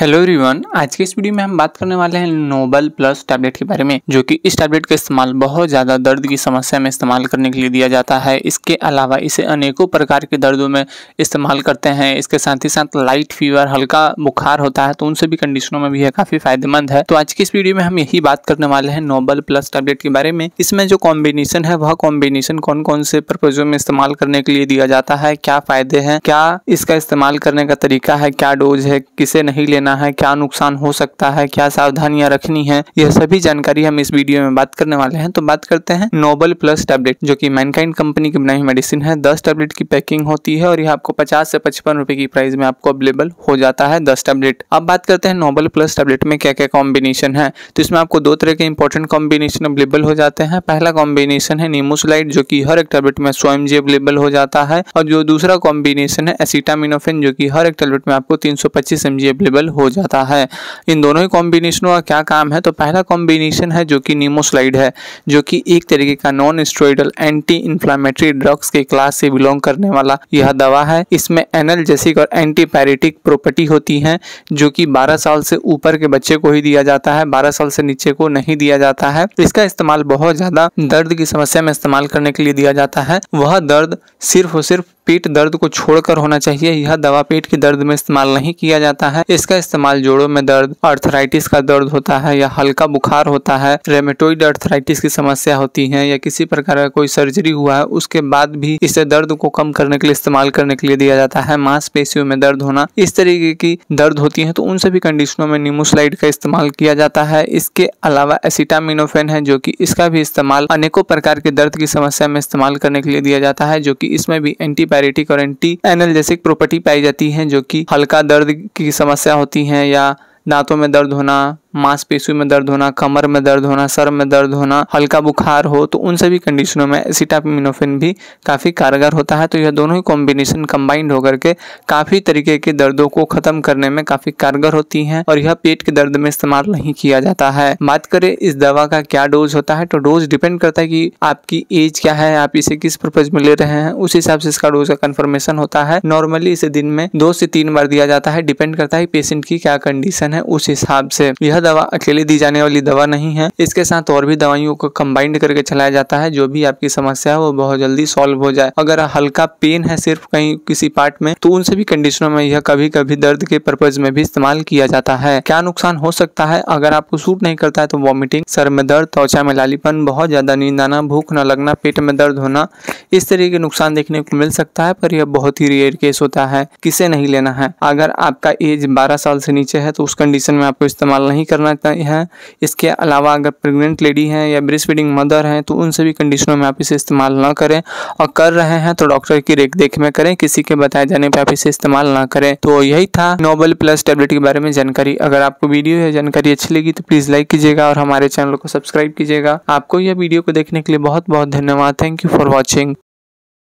hello everyone आज के इस वीडियो में हम बात करने वाले हैं नोबल प्लस टैबलेट के बारे में जो कि इस टैबलेट का इस्तेमाल बहुत ज़्यादा दर्द की समस्या में इस्तेमाल करने के लिए दिया जाता है इसके अलावा इसे अनेकों प्रकार के दर्दों में इस्तेमाल करते हैं इसके साथ ही साथ लाइट फीवर हल्का बुखार होता है तो उन सभी कंडीशनों में भी यह काफ़ी फायदेमंद है तो आज की इस वीडियो में हम यही बात करने वाले हैं नोबल प्लस टैबलेट के बारे में इसमें जो कॉम्बिनेशन है वह कॉम्बिनेशन कौन कौन से पर्पजों में इस्तेमाल करने के लिए दिया जाता है क्या फ़ायदे हैं क्या इसका इस्तेमाल करने का तरीका है क्या डोज है किसे नहीं लेना लेना है क्या नुकसान हो सकता है क्या सावधानियां रखनी है यह सभी जानकारी हम इस वीडियो में बात करने वाले हैं तो बात करते हैं नोबल प्लस टैबलेट जो कि मैनकाइंड कंपनी की बनाई मेडिसिन है दस टैबलेट की पैकिंग होती है और यह आपको पचास से पचपन रुपए की प्राइस में आपको अवेलेबल हो जाता है दस टैबलेट अब बात करते हैं नोबल प्लस टैबलेट में क्या क्या कॉम्बिनेशन है तो इसमें आपको दो तरह के इंपॉर्टेंट कॉम्बिनेशन अवेलेबल हो जाते हैं पहला कॉम्बिनेशन है नीमोसलाइट जो की हर एक टैबलेट में स्वयं एम अवेलेबल हो जाता है और जो दूसरा कॉम्बिनेशन है एसिटामिनोफेन जो की हर एक टैबलेट में आपको तीन सौ पच्चीस अवेलेबल हो जाता है इन दोनों ही कॉम्बिनेशनों का क्या काम है तो पहला कॉम्बिनेशन है जो कि नीमोस्लाइड है जो कि एक तरीके का non steroidal anti inflammatory drugs के क्लास से बिलोंग करने वाला यह दवा है इसमें एनल जेसिक और एंटीपैरेटिक प्रॉपर्टी होती है जो कि बारह साल से ऊपर के बच्चे को ही दिया जाता है बारह साल से नीचे को नहीं दिया जाता है इसका इस्तेमाल बहुत ज़्यादा दर्द की समस्या में इस्तेमाल करने के लिए दिया जाता है वह दर्द सिर्फ और सिर्फ पेट दर्द को छोड़कर होना चाहिए यह दवा पेट के दर्द में इस्तेमाल नहीं किया जाता है इसका इस्तेमाल जोड़ों में दर्द अर्थराइटिस का दर्द होता है या हल्का बुखार होता है रेमेटोइड अर्थराइटिस की समस्या होती है या किसी प्रकार का कोई सर्जरी हुआ है उसके बाद भी इसे दर्द को कम करने के लिए इस्तेमाल करने के लिए दिया जाता है मांसपेशियों में दर्द होना इस तरीके की दर्द होती है तो उन सभी कंडीशनों में निमोसलाइड का इस्तेमाल किया जाता है इसके अलावा एसिटामिनोफेन है जो कि इसका भी इस्तेमाल अनेकों प्रकार के दर्द की समस्या में इस्तेमाल करने के लिए दिया जाता है जो कि इसमें भी एंटी पैरेटिक और एंटी एनर्जेसिक प्रॉपर्टी पाई जाती है जो कि हल्का दर्द की समस्या होती है या दांतों में दर्द होना मांसपेशियों में दर्द होना कमर में दर्द होना सर में दर्द होना हल्का बुखार हो तो उन सभी कंडीशनों में सीटामिनोफिन भी काफ़ी कारगर होता है तो यह दोनों ही कॉम्बिनेशन कंबाइंड होकर के काफ़ी तरीके के दर्दों को ख़त्म करने में काफ़ी कारगर होती हैं और यह पेट के दर्द में इस्तेमाल नहीं किया जाता है बात करें इस दवा का क्या डोज होता है तो डोज डिपेंड करता है कि आपकी एज क्या है आप इसे किस पर्पज में ले रहे हैं उस हिसाब से इसका डोज का कन्फर्मेशन होता है नॉर्मली इसे दिन में दो से तीन बार दिया जाता है डिपेंड करता है पेशेंट की क्या कंडीशन है उस हिसाब से यह दवा अकेले दी जाने वाली दवा नहीं है इसके साथ और भी दवाइयों को कंबाइंड करके चलाया जाता है जो भी आपकी समस्या है वो बहुत जल्दी सॉल्व हो जाए अगर हल्का पेन है सिर्फ कहीं किसी पार्ट में तो उन सभी कंडीशनों में यह कभी कभी दर्द के पर्पज में भी इस्तेमाल किया जाता है क्या नुकसान हो सकता है अगर आपको सूट नहीं करता है तो वॉमिटिंग सर में दर्द त्वचा में लालीपन बहुत ज्यादा नींद आना भूख न लगना पेट में दर्द होना इस तरह के नुकसान देखने को मिल सकता है पर यह बहुत ही रेयर केस होता है किसे नहीं लेना है अगर आपका एज 12 साल से नीचे है तो उस कंडीशन में आपको इस्तेमाल नहीं करना है इसके अलावा अगर प्रेग्नेंट लेडी हैं या ब्रेस्ट फीडिंग मदर हैं तो उन सभी कंडीशनों में आप इसे इस्तेमाल ना करें और कर रहे हैं तो डॉक्टर की रेख देख में करें किसी के बताए जाने पर आप इसे इस्तेमाल ना करें तो यही था नोबल प्लस टेबलेट के बारे में जानकारी अगर आपको वीडियो या जानकारी अच्छी लगी तो प्लीज़ लाइक कीजिएगा और हमारे चैनल को सब्सक्राइब कीजिएगा आपको यह वीडियो को देखने के लिए बहुत बहुत धन्यवाद थैंक यू फॉर वॉचिंग